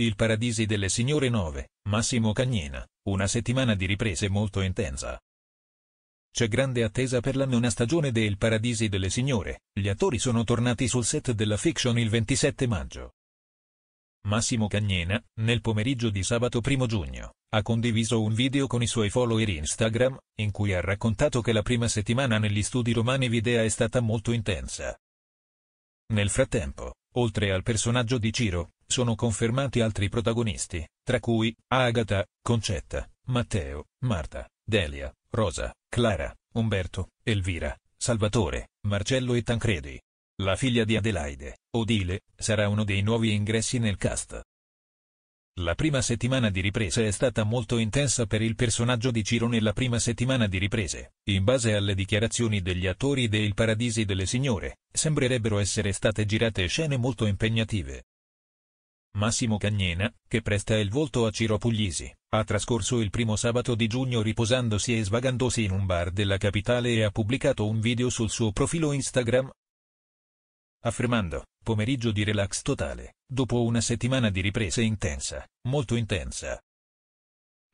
Il Paradisi delle Signore 9, Massimo Cagnena, una settimana di riprese molto intensa. C'è grande attesa per la nona stagione del Paradisi delle Signore, gli attori sono tornati sul set della fiction il 27 maggio. Massimo Cagnena, nel pomeriggio di sabato 1 giugno, ha condiviso un video con i suoi follower Instagram, in cui ha raccontato che la prima settimana negli studi romani Videa è stata molto intensa. Nel frattempo, oltre al personaggio di Ciro, sono confermati altri protagonisti, tra cui Agatha, Concetta, Matteo, Marta, Delia, Rosa, Clara, Umberto, Elvira, Salvatore, Marcello e Tancredi. La figlia di Adelaide, Odile, sarà uno dei nuovi ingressi nel cast. La prima settimana di riprese è stata molto intensa per il personaggio di Ciro nella prima settimana di riprese. In base alle dichiarazioni degli attori del Paradisi delle Signore, sembrerebbero essere state girate scene molto impegnative. Massimo Cagnena, che presta il volto a Ciro Puglisi, ha trascorso il primo sabato di giugno riposandosi e svagandosi in un bar della capitale e ha pubblicato un video sul suo profilo Instagram. Affermando, pomeriggio di relax totale, dopo una settimana di riprese intensa, molto intensa.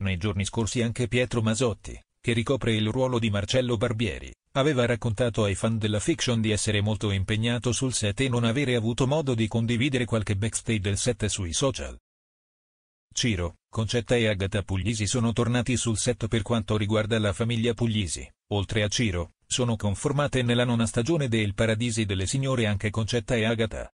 Nei giorni scorsi anche Pietro Masotti, che ricopre il ruolo di Marcello Barbieri, aveva raccontato ai fan della fiction di essere molto impegnato sul set e non avere avuto modo di condividere qualche backstage del set sui social. Ciro, Concetta e Agatha Puglisi sono tornati sul set per quanto riguarda la famiglia Puglisi, oltre a Ciro, sono conformate nella nona stagione del Paradisi delle Signore anche Concetta e Agatha.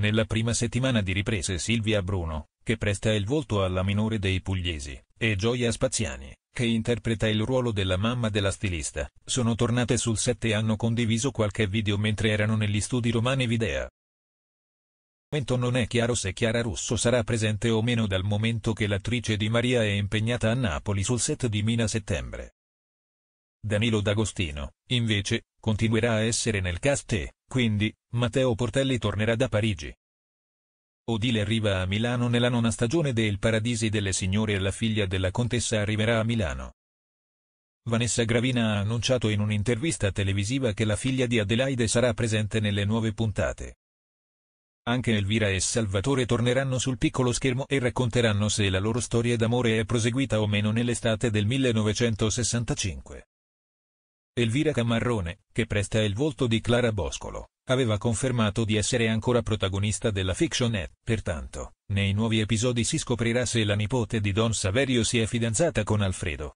Nella prima settimana di riprese Silvia Bruno, che presta il volto alla minore dei pugliesi, e Gioia Spaziani, che interpreta il ruolo della mamma della stilista, sono tornate sul set e hanno condiviso qualche video mentre erano negli studi romani Videa. Momento non è chiaro se Chiara Russo sarà presente o meno dal momento che l'attrice di Maria è impegnata a Napoli sul set di Mina Settembre. Danilo D'Agostino, invece, continuerà a essere nel cast e, quindi, Matteo Portelli tornerà da Parigi. Odile arriva a Milano nella nona stagione del Paradisi delle Signore e la figlia della contessa arriverà a Milano. Vanessa Gravina ha annunciato in un'intervista televisiva che la figlia di Adelaide sarà presente nelle nuove puntate. Anche Elvira e Salvatore torneranno sul piccolo schermo e racconteranno se la loro storia d'amore è proseguita o meno nell'estate del 1965. Elvira Camarrone, che presta il volto di Clara Boscolo, aveva confermato di essere ancora protagonista della fiction e, pertanto, nei nuovi episodi si scoprirà se la nipote di Don Saverio si è fidanzata con Alfredo.